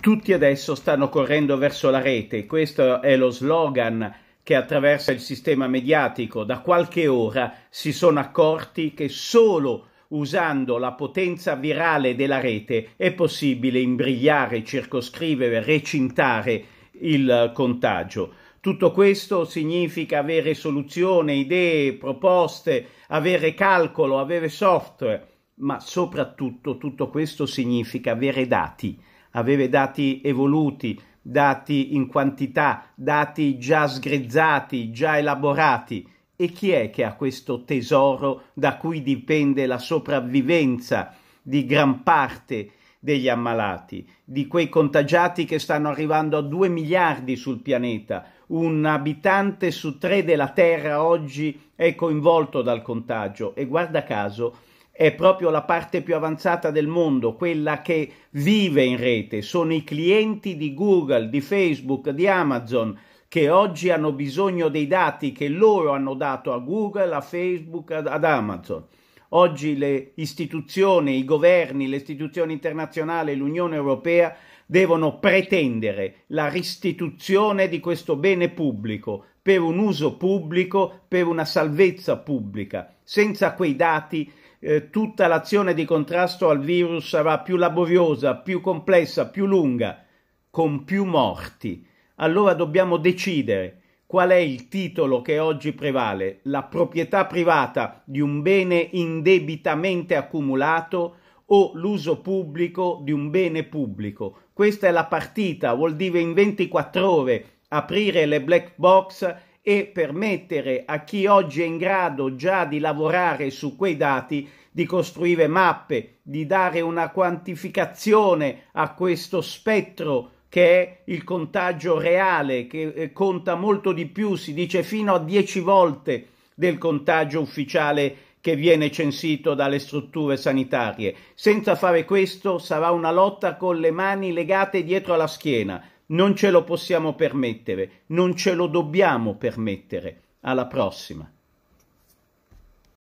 Tutti adesso stanno correndo verso la rete, questo è lo slogan che attraversa il sistema mediatico. Da qualche ora si sono accorti che solo usando la potenza virale della rete è possibile imbrigliare, circoscrivere, recintare il contagio. Tutto questo significa avere soluzioni, idee, proposte, avere calcolo, avere software, ma soprattutto tutto questo significa avere dati, avere dati evoluti, dati in quantità, dati già sgrezzati, già elaborati. E chi è che ha questo tesoro da cui dipende la sopravvivenza di gran parte degli ammalati, di quei contagiati che stanno arrivando a 2 miliardi sul pianeta. Un abitante su tre della Terra oggi è coinvolto dal contagio e guarda caso è proprio la parte più avanzata del mondo, quella che vive in rete, sono i clienti di Google, di Facebook, di Amazon che oggi hanno bisogno dei dati che loro hanno dato a Google, a Facebook, ad, Amazon. Oggi le istituzioni, i governi, le istituzioni internazionali, l'Unione Europea devono pretendere la restituzione di questo bene pubblico per un uso pubblico, per una salvezza pubblica. Senza quei dati eh, tutta l'azione di contrasto al virus sarà più laboriosa, più complessa, più lunga, con più morti. Allora dobbiamo decidere qual è il titolo che oggi prevale, la proprietà privata di un bene indebitamente accumulato o l'uso pubblico di un bene pubblico. Questa è la partita, vuol dire in 24 ore aprire le black box e permettere a chi oggi è in grado già di lavorare su quei dati di costruire mappe, di dare una quantificazione a questo spettro che è il contagio reale, che eh, conta molto di più, si dice fino a 10 volte del contagio ufficiale che viene censito dalle strutture sanitarie. Senza fare questo sarà una lotta con le mani legate dietro alla schiena, non ce lo possiamo permettere, non ce lo dobbiamo permettere. Alla prossima.